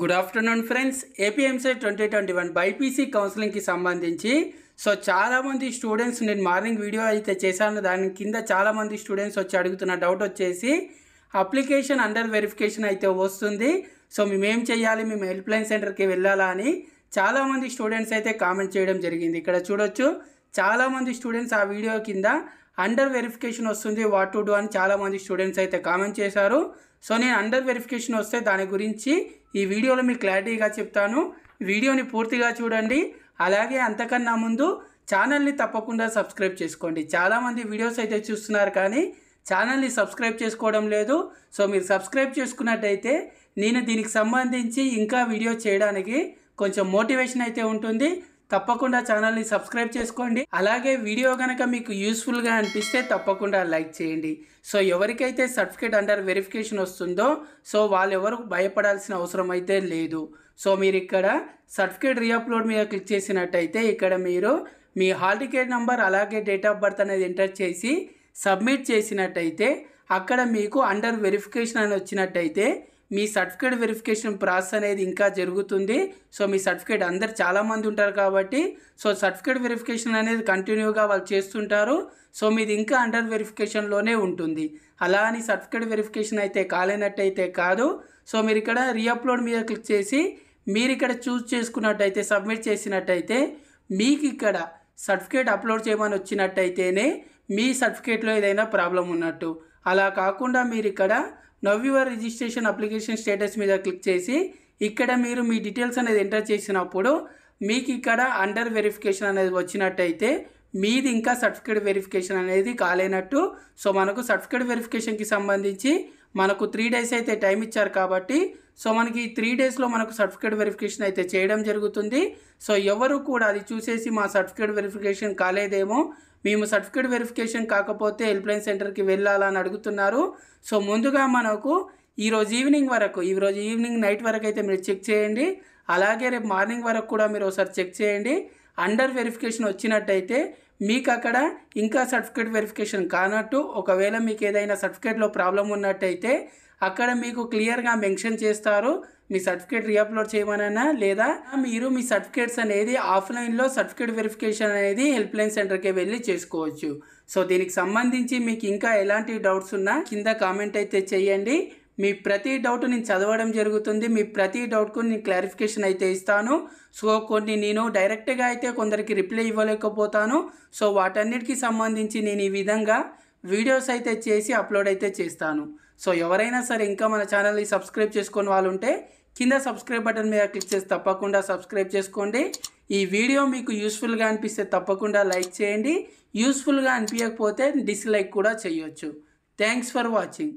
good afternoon friends APMC twenty twenty one BiPC కౌన్సిలింగ్కి సంబంధించి so చాలామంది స్టూడెంట్స్ నేను మార్నింగ్ వీడియో అయితే చేశాను దాని కింద చాలామంది స్టూడెంట్స్ వచ్చి అడుగుతున్న డౌట్ వచ్చేసి అప్లికేషన్ అండర్ వెరిఫికేషన్ అయితే వస్తుంది సో మేమేం చేయాలి మేము హెల్ప్లైన్ సెంటర్కి వెళ్ళాలా అని చాలామంది స్టూడెంట్స్ అయితే కామెంట్ చేయడం జరిగింది ఇక్కడ చూడొచ్చు చాలామంది స్టూడెంట్స్ ఆ వీడియో కింద అండర్ వెరిఫికేషన్ వస్తుంది వాట్ టు డూ అని చాలామంది స్టూడెంట్స్ అయితే కామెంట్ చేశారు సో నేను అండర్ వెరిఫికేషన్ వస్తే దాని గురించి ఈ వీడియోలో మీకు క్లారిటీగా చెప్తాను వీడియోని పూర్తిగా చూడండి అలాగే అంతకన్నా ముందు ఛానల్ని తప్పకుండా సబ్స్క్రైబ్ చేసుకోండి చాలామంది వీడియోస్ అయితే చూస్తున్నారు కానీ ఛానల్ని సబ్స్క్రైబ్ చేసుకోవడం లేదు సో మీరు సబ్స్క్రైబ్ చేసుకున్నట్టయితే నేను దీనికి సంబంధించి ఇంకా వీడియో చేయడానికి కొంచెం మోటివేషన్ అయితే ఉంటుంది తప్పకుండా ఛానల్ని సబ్స్క్రైబ్ చేసుకోండి అలాగే వీడియో కనుక మీకు యూస్ఫుల్గా అనిపిస్తే తప్పకుండా లైక్ చేయండి సో ఎవరికైతే సర్టిఫికేట్ అండర్ వెరిఫికేషన్ వస్తుందో సో వాళ్ళెవరు భయపడాల్సిన అవసరం అయితే లేదు సో మీరు ఇక్కడ సర్టిఫికేట్ రీఅప్లోడ్ మీద క్లిక్ చేసినట్టయితే ఇక్కడ మీరు మీ హాల్ టికెట్ నెంబర్ అలాగే డేట్ ఆఫ్ బర్త్ అనేది ఎంటర్ చేసి సబ్మిట్ చేసినట్టయితే అక్కడ మీకు అండర్ వెరిఫికేషన్ అని వచ్చినట్టయితే మీ సర్టిఫికేట్ వెరిఫికేషన్ ప్రాసెస్ అనేది ఇంకా జరుగుతుంది సో మీ సర్టిఫికేట్ అందరు చాలామంది ఉంటారు కాబట్టి సో సర్టిఫికేట్ వెరిఫికేషన్ అనేది కంటిన్యూగా వాళ్ళు చేస్తుంటారు సో మీది ఇంకా అండర్ వెరిఫికేషన్లోనే ఉంటుంది అలా అని సర్టిఫికేట్ వెరిఫికేషన్ అయితే కాలేనట్టయితే కాదు సో మీరు ఇక్కడ రీఅప్లోడ్ మీద క్లిక్ చేసి మీరు ఇక్కడ చూస్ చేసుకున్నట్టయితే సబ్మిట్ చేసినట్టయితే మీకు ఇక్కడ సర్టిఫికేట్ అప్లోడ్ చేయమని వచ్చినట్టయితేనే మీ సర్టిఫికేట్లో ఏదైనా ప్రాబ్లం ఉన్నట్టు అలా కాకుండా మీరు ఇక్కడ know your registration application status మీద క్లిక్ చేసి ఇక్కడ మీరు మీ డీటెయిల్స్ అనేది ఎంటర్ చేసినప్పుడు మీకు ఇక్కడ అండర్ వెరిఫికేషన్ అనేది వచ్చినట్టయితే మీది ఇంకా సర్టిఫికేట్ వెరిఫికేషన్ అనేది కాలేనట్టు సో మనకు సర్టిఫికేట్ వెరిఫికేషన్కి సంబంధించి మనకు త్రీ డేస్ అయితే టైం ఇచ్చారు కాబట్టి సో మనకి త్రీ డేస్లో మనకు సర్టిఫికేట్ వెరిఫికేషన్ అయితే చేయడం జరుగుతుంది సో ఎవరు కూడా అది చూసేసి మా సర్టిఫికేట్ వెరిఫికేషన్ కాలేదేమో మేము సర్టిఫికేట్ వెరిఫికేషన్ కాకపోతే హెల్ప్లైన్ సెంటర్కి వెళ్ళాలని అడుగుతున్నారు సో ముందుగా మనకు ఈరోజు ఈవినింగ్ వరకు ఈరోజు ఈవినింగ్ నైట్ వరకు అయితే మీరు చెక్ చేయండి అలాగే రేపు మార్నింగ్ వరకు కూడా మీరు ఒకసారి చెక్ చేయండి అండర్ వెరిఫికేషన్ వచ్చినట్టయితే మీకు అక్కడ ఇంకా సర్టిఫికేట్ వెరిఫికేషన్ కానట్టు ఒకవేళ మీకు ఏదైనా సర్టిఫికేట్లో ప్రాబ్లం ఉన్నట్టయితే అక్కడ మీకు క్లియర్గా మెన్షన్ చేస్తారు మీ సర్టిఫికేట్ రీఅప్లోడ్ చేయమనైనా లేదా మీరు మీ సర్టిఫికేట్స్ అనేది ఆఫ్లైన్లో సర్టిఫికేట్ వెరిఫికేషన్ అనేది హెల్ప్ లైన్ సెంటర్కి వెళ్ళి చేసుకోవచ్చు సో దీనికి సంబంధించి మీకు ఇంకా ఎలాంటి డౌట్స్ ఉన్నా కింద కామెంట్ అయితే చేయండి మీ ప్రతి డౌట్ నేను చదవడం జరుగుతుంది మీ ప్రతి డౌట్కు నేను క్లారిఫికేషన్ అయితే ఇస్తాను సో కొన్ని నేను డైరెక్ట్గా అయితే కొందరికి రిప్లై ఇవ్వలేకపోతాను సో వాటన్నిటికీ సంబంధించి నేను ఈ విధంగా వీడియోస్ అయితే చేసి అప్లోడ్ అయితే చేస్తాను సో ఎవరైనా సరే ఇంకా మన ఛానల్ని సబ్స్క్రైబ్ చేసుకొని వాళ్ళు ఉంటే కింద సబ్స్క్రైబ్ బటన్ మీద క్లిక్ చేసి తప్పకుండా సబ్స్క్రైబ్ చేసుకోండి ఈ వీడియో మీకు యూస్ఫుల్గా అనిపిస్తే తప్పకుండా లైక్ చేయండి యూస్ఫుల్గా అనిపించకపోతే డిస్లైక్ కూడా చేయొచ్చు థ్యాంక్స్ ఫర్ వాచింగ్